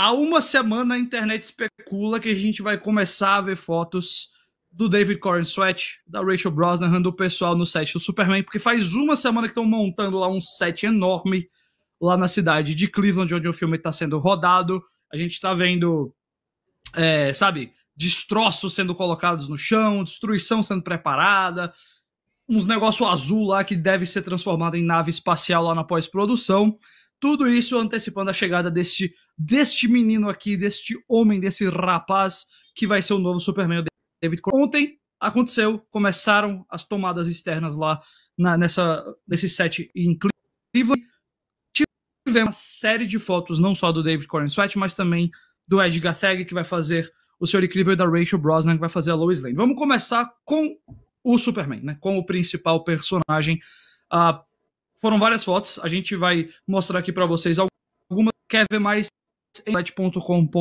Há uma semana a internet especula que a gente vai começar a ver fotos do David Corin Sweat, da Rachel Brosnahan, do pessoal no set do Superman, porque faz uma semana que estão montando lá um set enorme lá na cidade de Cleveland, onde o filme está sendo rodado. A gente está vendo, é, sabe, destroços sendo colocados no chão, destruição sendo preparada, uns negócio azul lá que deve ser transformado em nave espacial lá na pós-produção. Tudo isso antecipando a chegada deste, deste menino aqui, deste homem, desse rapaz que vai ser o novo Superman, David Cronenberg. Ontem aconteceu, começaram as tomadas externas lá na, nessa, nesse set em Cleveland. Tivemos uma série de fotos, não só do David Corin Sweat, mas também do Ed Gatheg, que vai fazer o Senhor Incrível e da Rachel Brosnan, que vai fazer a Lois Lane. Vamos começar com o Superman, né? com o principal personagem. Uh, foram várias fotos, a gente vai mostrar aqui para vocês algumas. Quer ver mais? site.com.br,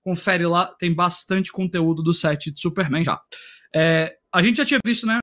confere lá, tem bastante conteúdo do site de Superman já. É, a gente já tinha visto, né?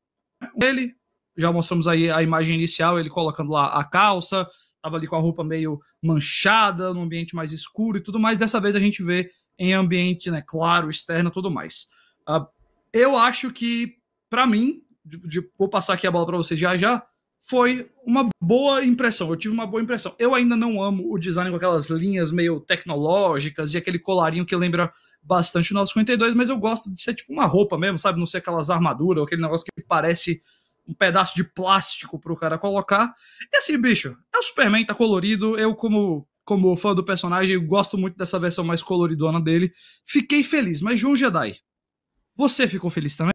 Ele, já mostramos aí a imagem inicial, ele colocando lá a calça, tava ali com a roupa meio manchada, num ambiente mais escuro e tudo mais. Dessa vez a gente vê em ambiente, né, claro, externo, tudo mais. Uh, eu acho que, para mim, de, de, vou passar aqui a bola para vocês já já, foi uma boa impressão. Eu tive uma boa impressão. Eu ainda não amo o design com aquelas linhas meio tecnológicas e aquele colarinho que lembra bastante o 952, mas eu gosto de ser tipo uma roupa mesmo, sabe? Não ser aquelas armaduras ou aquele negócio que parece um pedaço de plástico pro cara colocar. E assim, bicho, é o Superman, tá colorido. Eu, como, como fã do personagem, gosto muito dessa versão mais coloridona dele. Fiquei feliz, mas João Jedi, você ficou feliz também?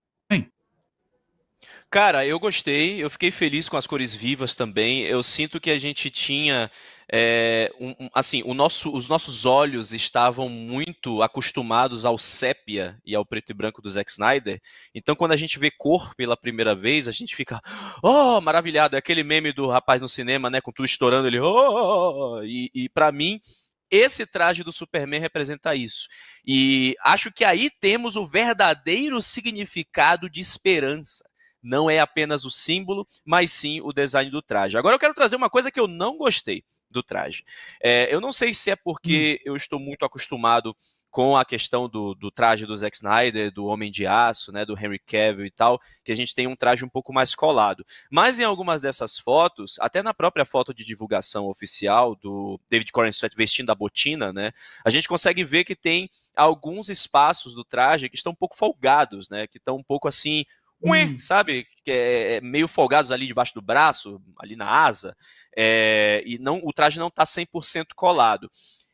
Cara, eu gostei, eu fiquei feliz com as cores vivas também. Eu sinto que a gente tinha. É, um, um, assim, nosso, os nossos olhos estavam muito acostumados ao sépia e ao preto e branco do Zack Snyder. Então, quando a gente vê cor pela primeira vez, a gente fica, oh, maravilhado. É aquele meme do rapaz no cinema, né, com tudo estourando, ele, oh! oh, oh, oh e, e para mim, esse traje do Superman representa isso. E acho que aí temos o verdadeiro significado de esperança não é apenas o símbolo, mas sim o design do traje. Agora eu quero trazer uma coisa que eu não gostei do traje. É, eu não sei se é porque hum. eu estou muito acostumado com a questão do, do, traje do Zack Snyder, do Homem de Aço, né, do Henry Cavill e tal, que a gente tem um traje um pouco mais colado. Mas em algumas dessas fotos, até na própria foto de divulgação oficial do David Corn vestindo a botina, né, a gente consegue ver que tem alguns espaços do traje que estão um pouco folgados, né, que estão um pouco assim Ué, hum. sabe? Que é, é, é, meio folgados ali debaixo do braço, ali na asa, é, e não o traje não está 100% colado.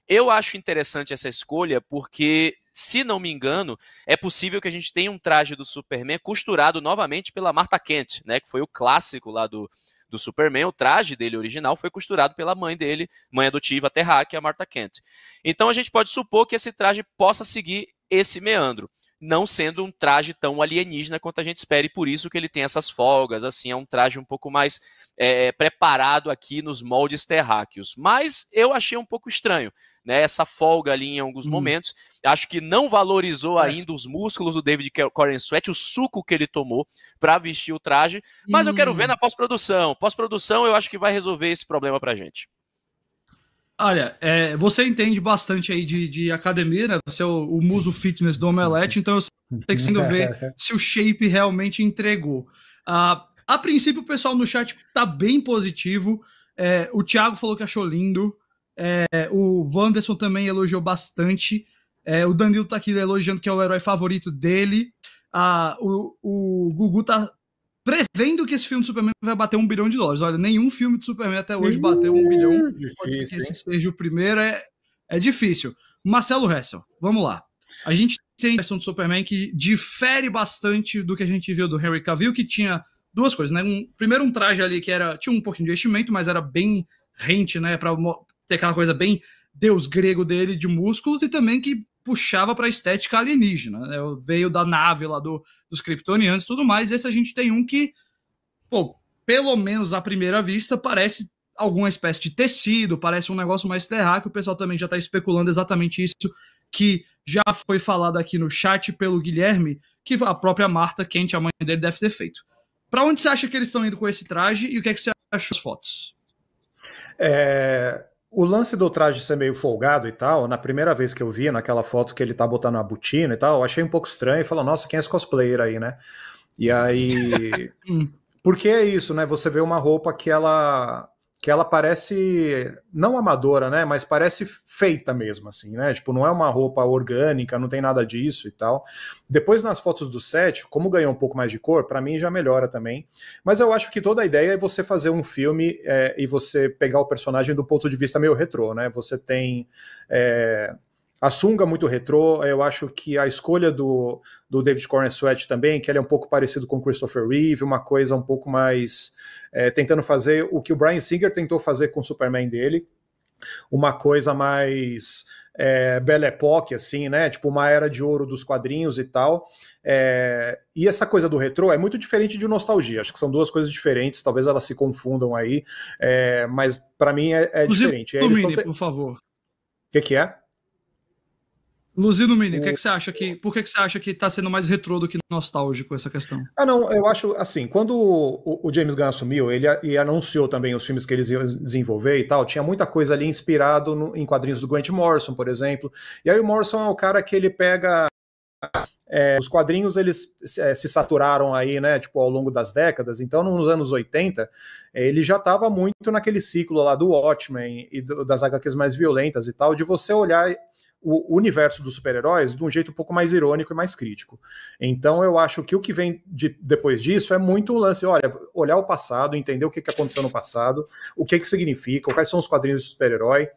Eu acho interessante essa escolha porque, se não me engano, é possível que a gente tenha um traje do Superman costurado novamente pela Martha Kent, né? Que foi o clássico lá do, do Superman, o traje dele original foi costurado pela mãe dele, mãe adotiva é a Martha Kent. Então a gente pode supor que esse traje possa seguir esse meandro não sendo um traje tão alienígena quanto a gente espera, e por isso que ele tem essas folgas, assim, é um traje um pouco mais é, é, preparado aqui nos moldes terráqueos. Mas eu achei um pouco estranho, né? Essa folga ali em alguns hum. momentos. Acho que não valorizou é. ainda os músculos do David Coren Sweat, o suco que ele tomou para vestir o traje. Mas hum. eu quero ver na hum. pós-produção. Pós-produção eu acho que vai resolver esse problema pra gente. Olha, é, você entende bastante aí de, de academia, né? Você é o, o, muso fitness do Omelete, então eu sei que sendo tá ver se o shape realmente entregou. Ah, a princípio, o pessoal no chat tá bem positivo. É, o Thiago falou que achou lindo. É, o Wanderson também elogiou bastante. É, o Danilo tá aqui elogiando que é o herói favorito dele. Ah, o, o Gugu tá prevendo que esse filme do Superman vai bater um bilhão de dólares. Olha, nenhum filme do Superman até hoje bateu um bilhão. Difícil, Pode ser que esse seja o primeiro, é, é difícil. Marcelo Hessel, vamos lá. A gente tem a versão do Superman que difere bastante do que a gente viu do Henry Cavill, que tinha duas coisas, né? Um, primeiro, um traje ali que era tinha um pouquinho de vestimento, mas era bem rente, né? Pra ter aquela coisa bem deus grego dele de músculos, e também que puxava para a estética alienígena. Né? Veio da nave lá do, dos kryptonianos e tudo mais. Esse a gente tem um que, pô, pelo menos à primeira vista, parece alguma espécie de tecido, parece um negócio mais terráqueo. O pessoal também já está especulando exatamente isso que já foi falado aqui no chat pelo Guilherme, que a própria Marta Quente, a mãe dele, deve ter feito. Para onde você acha que eles estão indo com esse traje e o que, é que você achou das fotos? É, o lance do traje ser meio folgado e tal, na primeira vez que eu vi, naquela foto que ele tá botando a botina e tal, eu achei um pouco estranho e falei, nossa, quem é esse cosplayer aí, né? E aí. Hum. Porque é isso, né? Você vê uma roupa que ela que ela parece não amadora, né, mas parece feita mesmo assim, né? Tipo, não é uma roupa orgânica, não tem nada disso e tal. Depois nas fotos do set, como ganhou um pouco mais de cor, para mim já melhora também. Mas eu acho que toda a ideia é você fazer um filme é, e você pegar o personagem do ponto de vista meio retrô, né? Você tem é, a sunga é muito retrô, eu acho que a escolha do, do David Corn Sweat também, que ele é um pouco parecido com Christopher Reeve, uma coisa um pouco mais é, tentando fazer o que o Brian Singer tentou fazer com o Superman dele, uma coisa mais é, Belle Époque, assim, né? Tipo, uma era de ouro dos quadrinhos e tal. É, e essa coisa do retrô é muito diferente de nostalgia. Acho que são duas coisas diferentes, talvez elas se confundam aí, é, mas para mim é, é diferente. Ilumine, te... por favor. O que, que é? Luzino Mini, o que, é que você acha que. Por que, que você acha que está sendo mais retrô do que nostálgico essa questão? Ah, não, eu acho assim, quando o, o James Gunn assumiu, ele e anunciou também os filmes que eles iam desenvolver e tal, tinha muita coisa ali inspirado no, em quadrinhos do Grant Morrison, por exemplo. E aí o Morrison é o cara que ele pega. É, os quadrinhos eles é, se saturaram aí, né, tipo, ao longo das décadas. Então, nos anos 80, ele já estava muito naquele ciclo lá do Watchmen e do, das HQs mais violentas e tal, de você olhar o universo dos super-heróis de um jeito um pouco mais irônico e mais crítico. Então eu acho que o que vem de, depois disso é muito o lance, olha, olhar o passado, entender o que, que aconteceu no passado, o que, que significa, quais são os quadrinhos de super-herói,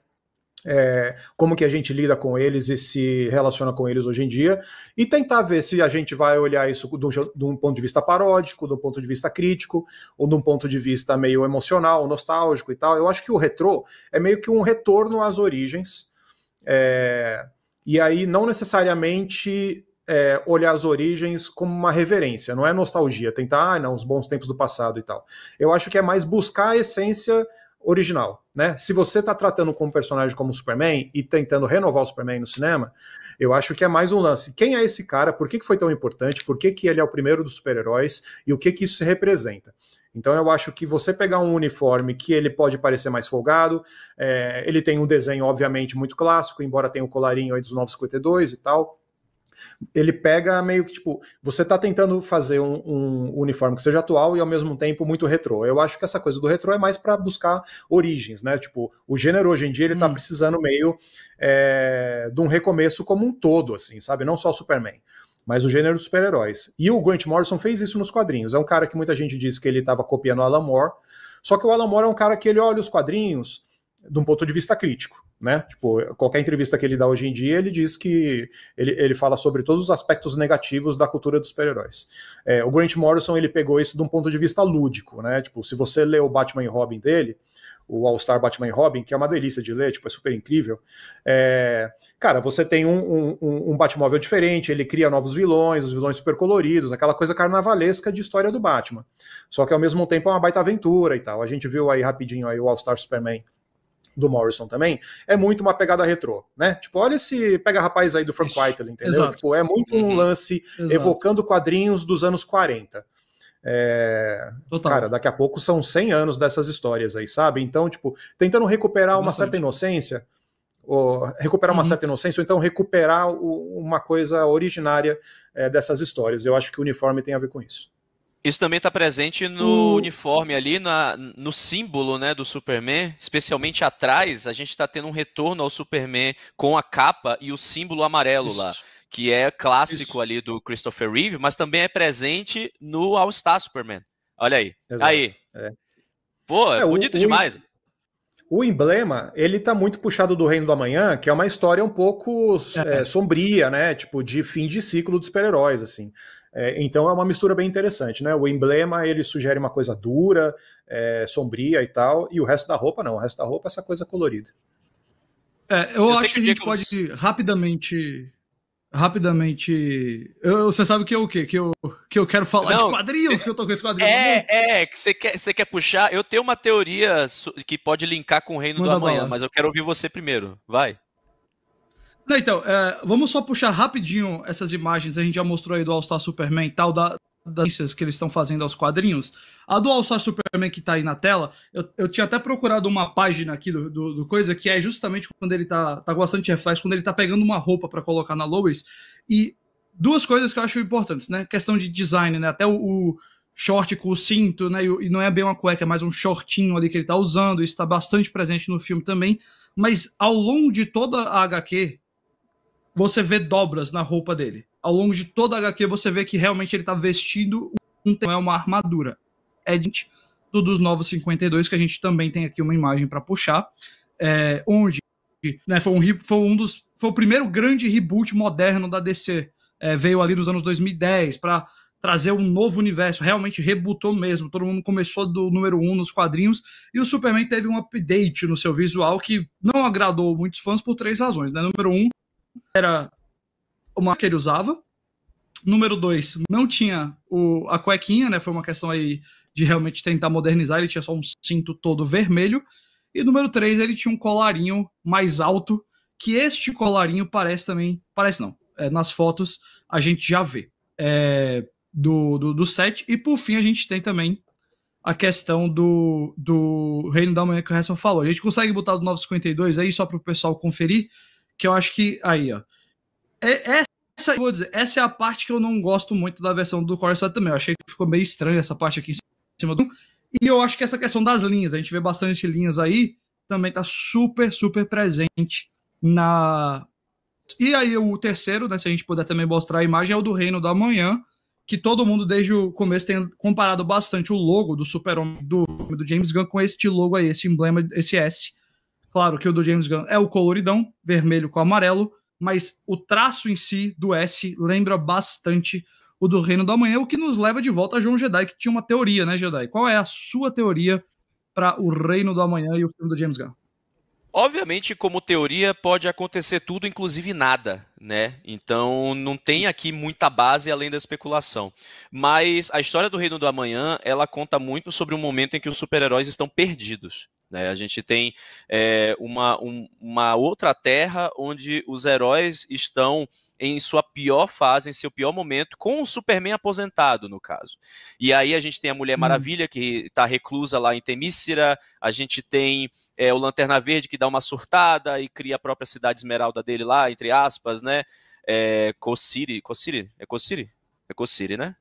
é, como que a gente lida com eles e se relaciona com eles hoje em dia, e tentar ver se a gente vai olhar isso de um, de um ponto de vista paródico, de um ponto de vista crítico, ou de um ponto de vista meio emocional, nostálgico e tal. Eu acho que o retrô é meio que um retorno às origens, é, e aí não necessariamente é, olhar as origens como uma reverência, não é nostalgia, tentar, ah, não, os bons tempos do passado e tal. Eu acho que é mais buscar a essência original, né? Se você está tratando com um personagem como o Superman e tentando renovar o Superman no cinema, eu acho que é mais um lance. Quem é esse cara? Por que, que foi tão importante? Por que, que ele é o primeiro dos super-heróis? E o que que isso representa? Então eu acho que você pegar um uniforme que ele pode parecer mais folgado, é, ele tem um desenho, obviamente, muito clássico, embora tenha o colarinho aí dos 952 e tal. Ele pega meio que tipo, você está tentando fazer um, um, uniforme que seja atual e ao mesmo tempo muito retrô. Eu acho que essa coisa do retrô é mais para buscar origens, né? Tipo, o gênero hoje em dia ele está hum. precisando meio é, de um recomeço como um todo, assim, sabe? Não só o Superman mas o gênero super-heróis. E o Grant Morrison fez isso nos quadrinhos. É um cara que muita gente diz que ele estava copiando o Alan Moore, só que o Alan Moore é um cara que ele olha os quadrinhos de um ponto de vista crítico. Né? Tipo, qualquer entrevista que ele dá hoje em dia, ele diz que ele, ele fala sobre todos os aspectos negativos da cultura dos super-heróis. É, o Grant Morrison ele pegou isso de um ponto de vista lúdico, né? Tipo, se você lê o Batman e Robin dele, o All-Star Batman e Robin, que é uma delícia de ler, tipo, é super incrível. É, cara, você tem um, um, um Batmóvel diferente, ele cria novos vilões, os vilões super coloridos, aquela coisa carnavalesca de história do Batman. Só que ao mesmo tempo é uma baita aventura e tal. A gente viu aí rapidinho aí o All-Star Superman do Morrison também, é muito uma pegada retrô, né? Tipo, olha esse pega rapaz aí do Frank Whiteley, entendeu? Tipo, é muito um uhum. lance evocando quadrinhos dos anos 40. É, cara, daqui a pouco são 100 anos dessas histórias aí, sabe? Então, tipo, tentando recuperar é uma certa inocência, ou, recuperar uhum. uma certa inocência, ou então recuperar o, uma coisa originária é, dessas histórias. Eu acho que o uniforme tem a ver com isso. Isso também está presente no o... uniforme ali, na, no símbolo né, do Superman, especialmente atrás, a gente está tendo um retorno ao Superman com a capa e o símbolo amarelo Isso. lá, que é clássico Isso. ali do Christopher Reeve, mas também é presente no All Star Superman. Olha aí. Exato. Aí. É. Pô, é, é bonito o, demais. O, o emblema, ele tá muito puxado do Reino do Amanhã, que é uma história um pouco é. é, sombria, né? Tipo, de fim de ciclo dos super-heróis, assim. É, então é uma mistura bem interessante, né? O emblema ele sugere uma coisa dura, é, sombria e tal, e o resto da roupa não. O resto da roupa é essa coisa colorida. É, eu, eu acho que a gente eu... pode rapidamente rapidamente. Eu, você sabe que é o quê? Que eu, que eu quero falar não, de quadrinhos, que eu tô com esse quadrinho. É, é, que você quer, você quer puxar. Eu tenho uma teoria que pode linkar com o Reino Manda do Amanhã, mas eu quero ouvir você primeiro. Vai. Não, então, é, vamos só puxar rapidinho essas imagens. A gente já mostrou aí do All-Star Superman e tal, da, das que eles estão fazendo aos quadrinhos. A do All-Star Superman que tá aí na tela, eu, eu tinha até procurado uma página aqui do, do, do, coisa, que é justamente quando ele tá, tá com bastante reflexo, quando ele tá pegando uma roupa para colocar na Lois. E duas coisas que eu acho importantes, né? Questão de design, né? Até o, o short com o cinto, né? E, não é bem uma cueca, é mais um shortinho ali que ele tá usando. Isso tá bastante presente no filme também. Mas ao longo de toda a HQ, você vê dobras na roupa dele. Ao longo de toda a HQ, você vê que realmente ele tá vestindo um é uma armadura. É do dos Novos 52, que a gente também tem aqui uma imagem para puxar, é, onde né, foi, um, foi um dos foi o primeiro grande reboot moderno da DC. É, veio ali nos anos 2010 para trazer um novo universo, realmente rebutou mesmo. Todo mundo começou do número 1 um nos quadrinhos e o Superman teve um update no seu visual que não agradou muitos fãs por três razões. Né? Número 1, um, era uma que ele usava. Número dois, não tinha o, a cuequinha, né? Foi uma questão aí de realmente tentar modernizar. Ele tinha só um cinto todo vermelho. E número três, ele tinha um colarinho mais alto, que este colarinho parece também. Parece não. É, nas fotos a gente já vê é, do, do, do set. E por fim, a gente tem também a questão do, do Reino da Manhã que o Harrison falou. A gente consegue botar do 952 aí só para o pessoal conferir que eu acho que. Aí, ó. É, essa, vou dizer, essa é a parte que eu não gosto muito da versão do Corsa também. Eu achei que ficou meio estranha essa parte aqui em cima do. E eu acho que essa questão das linhas, a gente vê bastante linhas aí, também tá super, super presente na. E aí o terceiro, né, se a gente puder também mostrar a imagem, é o do Reino da Manhã, que todo mundo desde o começo tem comparado bastante o logo do Super-Homem do, do James Gunn com este logo aí, esse emblema, esse S Claro que o do James Gunn é o coloridão, vermelho com amarelo, mas o traço em si do S lembra bastante o do Reino da Manhã, o que nos leva de volta a João Jedi, que tinha uma teoria, né, Jedi? Qual é a sua teoria para o Reino da Manhã e o filme do James Gunn? Obviamente, como teoria, pode acontecer tudo, inclusive nada né? Então não tem aqui muita base além da especulação. Mas a história do Reino do Amanhã ela conta muito sobre o um momento em que os super-heróis estão perdidos. Né? A gente tem é, uma, um, uma outra terra onde os heróis estão em sua pior fase, em seu pior momento, com o Superman aposentado, no caso. E aí a gente tem a Mulher hum. Maravilha, hum. que está reclusa lá em Temícera, a gente tem é, o Lanterna Verde, que dá uma surtada e cria a própria cidade esmeralda dele lá, entre aspas, né? né? É, Cociri, é Cociri? É Cociri, né?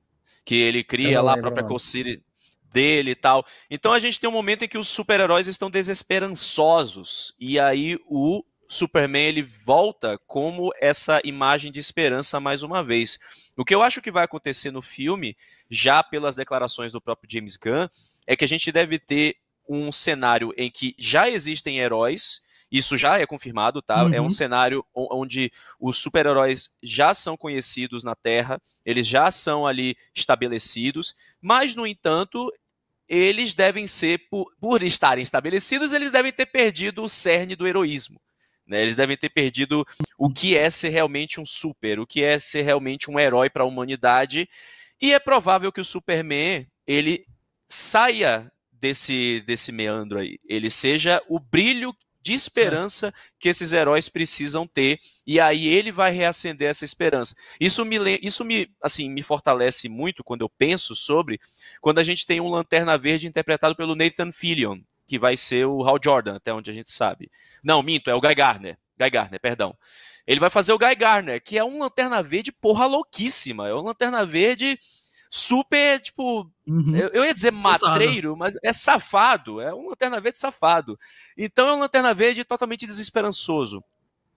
Que ele cria lá a própria Cociri dele e tal. Então a gente tem um momento em que os super-heróis estão desesperançosos e aí o Superman ele volta como essa imagem de esperança mais uma vez. O que eu acho que vai acontecer no filme, já pelas declarações do próprio James Gunn, é que a gente deve ter um cenário em que já existem heróis isso já é confirmado, tá? Uhum. É um uhum. cenário onde os super-heróis já são conhecidos na Terra, eles já são ali estabelecidos, mas, no entanto, eles devem ser, por, por estarem estabelecidos, eles devem ter perdido o cerne do heroísmo. Né? Eles devem ter perdido o que é ser realmente um super, o que é ser realmente um herói para a humanidade. E é provável que o Superman ele saia desse, desse meandro aí. Ele seja o brilho de esperança certo. que esses heróis precisam ter, e aí ele vai reacender essa esperança. Isso me, isso me, assim, me fortalece muito quando eu penso sobre quando a gente tem um Lanterna Verde interpretado pelo Nathan Fillion, que vai ser o Hal Jordan, até onde a gente sabe. Não, minto, é o Guy Garner. Guy Gardner perdão. Ele vai fazer o Guy Garner, que é um Lanterna Verde porra louquíssima. É um Lanterna Verde super, tipo, uhum. eu, eu, ia dizer matreiro, mas é safado, é um lanterna verde safado. Então é um lanterna verde totalmente desesperançoso.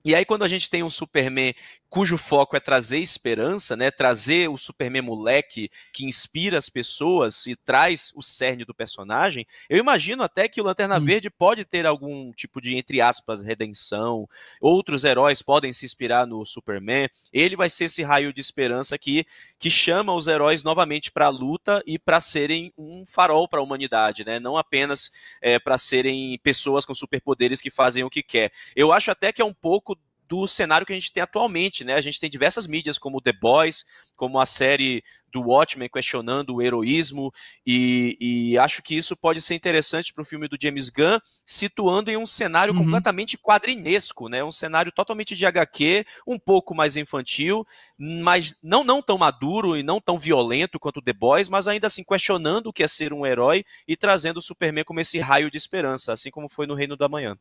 E aí, quando a gente tem um Superman cujo foco é trazer esperança, né? Trazer o Superman moleque que inspira as pessoas e traz o cerne do personagem, eu imagino até que o Lanterna hum. Verde pode ter algum tipo de, entre aspas, redenção. Outros heróis podem se inspirar no Superman. Ele vai ser esse raio de esperança que, que chama os heróis novamente para a luta e para serem um farol para a humanidade, né? Não apenas é, eh, para serem pessoas com superpoderes que fazem o que quer. Eu acho até que é um pouco do cenário que a gente tem atualmente, né? A gente tem diversas mídias como The Boys, como a série do Watchmen questionando o heroísmo, e, e acho que isso pode ser interessante para o filme do James Gunn, situando em um cenário uhum. completamente quadrinesco, né? Um cenário totalmente de HQ, um pouco mais infantil, mas não, não tão maduro e não tão violento quanto The Boys, mas ainda assim questionando o que é ser um herói e trazendo o Superman como esse raio de esperança, assim como foi no Reino da Manhã.